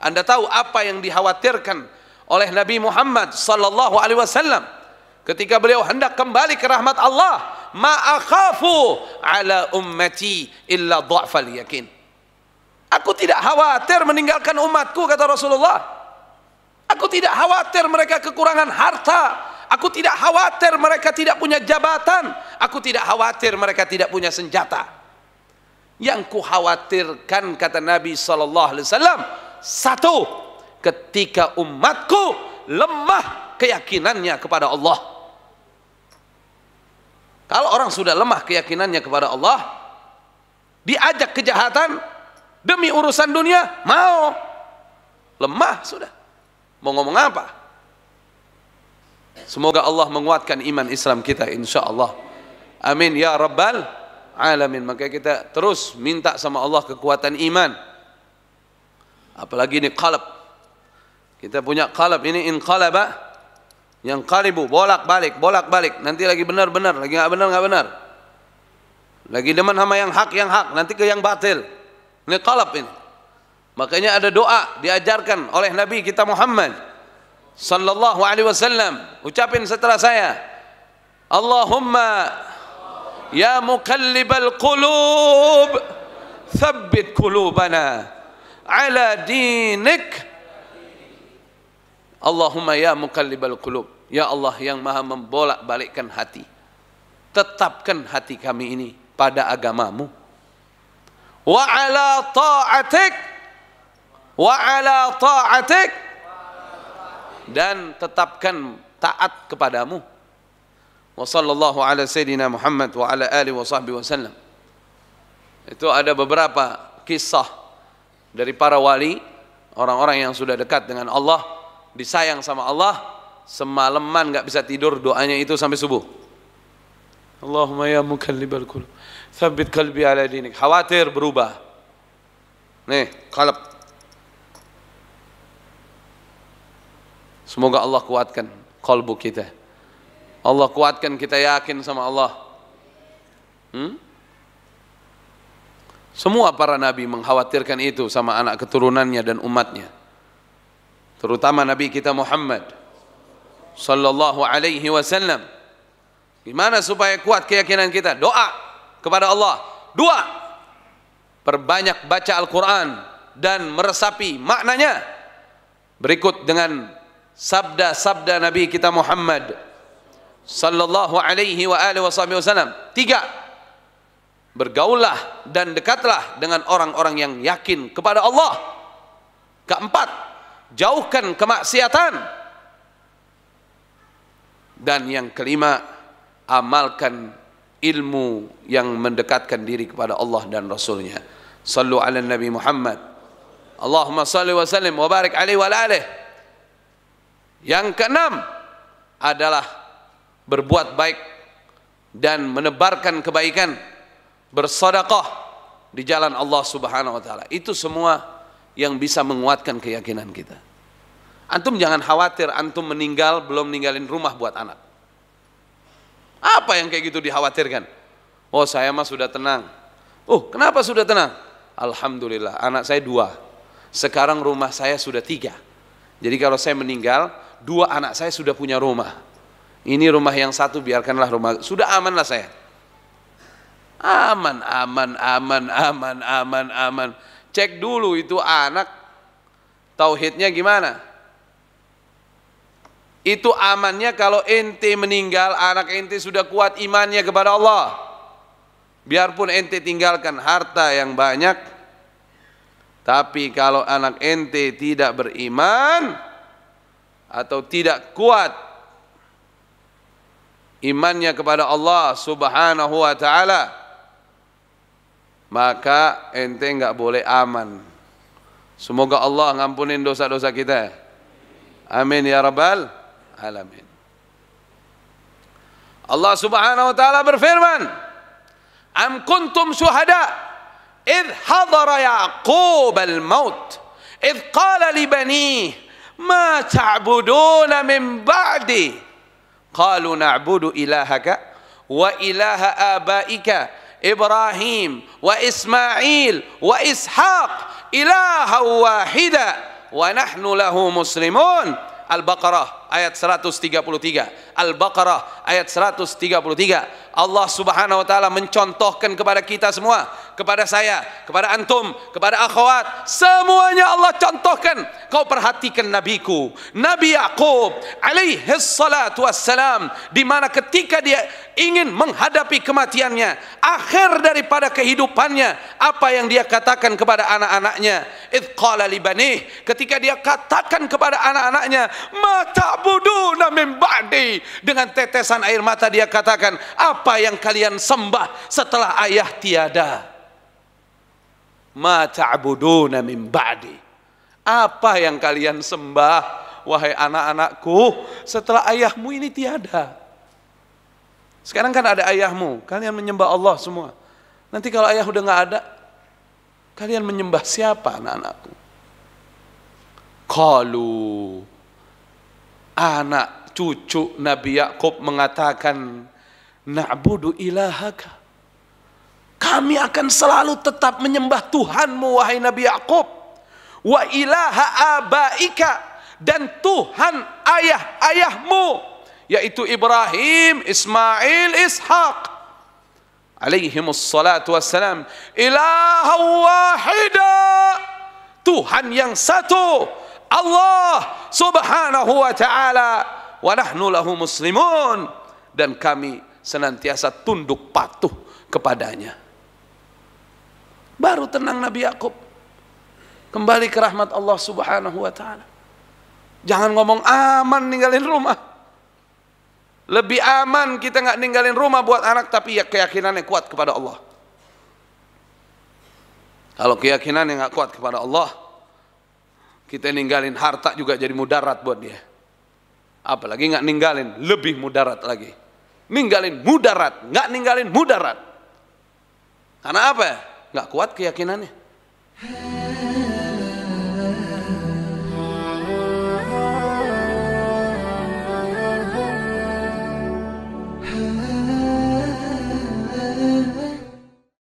Anda tahu apa yang dikhawatirkan oleh Nabi Muhammad sallallahu alaihi wasallam ketika beliau hendak kembali ke rahmat Allah, ma akhafu ala ummati illa dha'fal yakin. Aku tidak khawatir meninggalkan umatku kata Rasulullah. Aku tidak khawatir mereka kekurangan harta. Aku tidak khawatir mereka tidak punya jabatan. Aku tidak khawatir mereka tidak punya senjata. Yang ku khawatirkan kata Nabi sallallahu alaihi wasallam satu ketika umatku lemah keyakinannya kepada Allah kalau orang sudah lemah keyakinannya kepada Allah diajak kejahatan demi urusan dunia mau lemah sudah mau ngomong apa semoga Allah menguatkan iman Islam kita insya Allah amin ya rabbal alamin maka kita terus minta sama Allah kekuatan iman Apalagi ini kalap, Kita punya kalap. ini in qalaba yang kalibu bolak-balik, bolak-balik. Nanti lagi benar-benar, lagi nggak benar nggak benar. Lagi demen sama yang hak, yang hak, nanti ke yang batil. Ini kalap ini. Makanya ada doa diajarkan oleh Nabi kita Muhammad sallallahu alaihi wasallam. Ucapin setelah saya. Allahumma ya mukallibal qulub thabbit qulubana ala dinik Allahumma ya mukallibal qulub ya Allah yang maha membolak-balikkan hati tetapkan hati kami ini pada agamamu wa ala ta'atik wa ala ta'atik dan tetapkan taat kepadamu wa sallallahu ala sayyidina Muhammad wa ala alihi wa sahbihi wasallam itu ada beberapa kisah dari para wali, orang-orang yang sudah dekat dengan Allah, disayang sama Allah, semalaman nggak bisa tidur doanya itu sampai subuh. Allahumma ya mukallibal kul, thabit kalbi ala dinik. Khawatir berubah. Nih, kalap. Semoga Allah kuatkan kalbu kita. Allah kuatkan kita yakin sama Allah. Hmm? Semua para nabi mengkhawatirkan itu sama anak keturunannya dan umatnya. Terutama nabi kita Muhammad sallallahu alaihi wasallam. Gimana supaya kuat keyakinan kita? Doa kepada Allah. Dua, perbanyak baca Al-Qur'an dan meresapi maknanya. Berikut dengan sabda-sabda nabi kita Muhammad sallallahu alaihi wa alihi wasallam. Tiga, Bergaullah dan dekatlah dengan orang-orang yang yakin kepada Allah. Keempat, jauhkan kemaksiatan. Dan yang kelima, amalkan ilmu yang mendekatkan diri kepada Allah dan Rasulnya. Sallu ala Nabi Muhammad. Allahumma salli wa sallim wa barik alaihi wa alaih. Yang keenam adalah berbuat baik dan menebarkan kebaikan bersedekah di jalan Allah Subhanahu wa taala. Itu semua yang bisa menguatkan keyakinan kita. Antum jangan khawatir antum meninggal belum ninggalin rumah buat anak. Apa yang kayak gitu dikhawatirkan? Oh, saya mah sudah tenang. Oh, kenapa sudah tenang? Alhamdulillah, anak saya dua. Sekarang rumah saya sudah tiga. Jadi kalau saya meninggal, dua anak saya sudah punya rumah. Ini rumah yang satu biarkanlah rumah. Sudah amanlah saya. Aman, aman, aman, aman, aman, aman. Cek dulu itu anak tauhidnya gimana? Itu amannya kalau ente meninggal, anak ente sudah kuat imannya kepada Allah. Biarpun ente tinggalkan harta yang banyak, tapi kalau anak ente tidak beriman atau tidak kuat imannya kepada Allah Subhanahu wa taala, maka ente nggak boleh aman. Semoga Allah ngampunin dosa-dosa kita. Amin ya rabbal alamin. Allah Subhanahu wa taala berfirman, "Am kuntum syuhada إذ حضر يعقوب الموت إذ قال لبنيه ما تعبدون من بعدي قالوا نعبد إلهك وإله آبائك إبراهيم وإسماعيل وإسحاق wa Ishaq ونحن له مسلمون البقرة آية 133 البقرة آية 133 Allah Subhanahu wa taala mencontohkan kepada kita semua kepada saya kepada antum kepada akhwat semuanya Allah contohkan kau perhatikan nabiku Nabi Yakub alaihi salatu wassalam di mana ketika dia ingin menghadapi kematiannya, akhir daripada kehidupannya, apa yang dia katakan kepada anak-anaknya. itqala libani, ketika dia katakan kepada anak-anaknya, mata budu namim ba'di. Dengan tetesan air mata dia katakan, apa yang kalian sembah setelah ayah tiada? mata budu namim ba'di. Apa yang kalian sembah wahai anak-anakku setelah ayahmu ini tiada? Sekarang kan ada ayahmu, kalian menyembah Allah semua. Nanti kalau ayah udah nggak ada, kalian menyembah siapa anak-anakku? Kalu anak cucu Nabi Yakub mengatakan, Na'budu ilahaka. Kami akan selalu tetap menyembah Tuhanmu, wahai Nabi Yakub. Wa ilaha abaika dan Tuhan ayah-ayahmu yaitu Ibrahim, Ismail, Ishaq alaihimus salatu wassalam ilaha wahida Tuhan yang satu Allah subhanahu wa ta'ala wa nahnu lahu muslimun dan kami senantiasa tunduk patuh kepadanya baru tenang Nabi Yakub kembali ke rahmat Allah subhanahu wa ta'ala jangan ngomong aman ah, ninggalin rumah lebih aman kita nggak ninggalin rumah buat anak tapi ya keyakinannya kuat kepada Allah. Kalau keyakinannya nggak kuat kepada Allah, kita ninggalin harta juga jadi mudarat buat dia. Apalagi nggak ninggalin lebih mudarat lagi. Ninggalin mudarat, nggak ninggalin mudarat. Karena apa? Ya? Nggak kuat keyakinannya.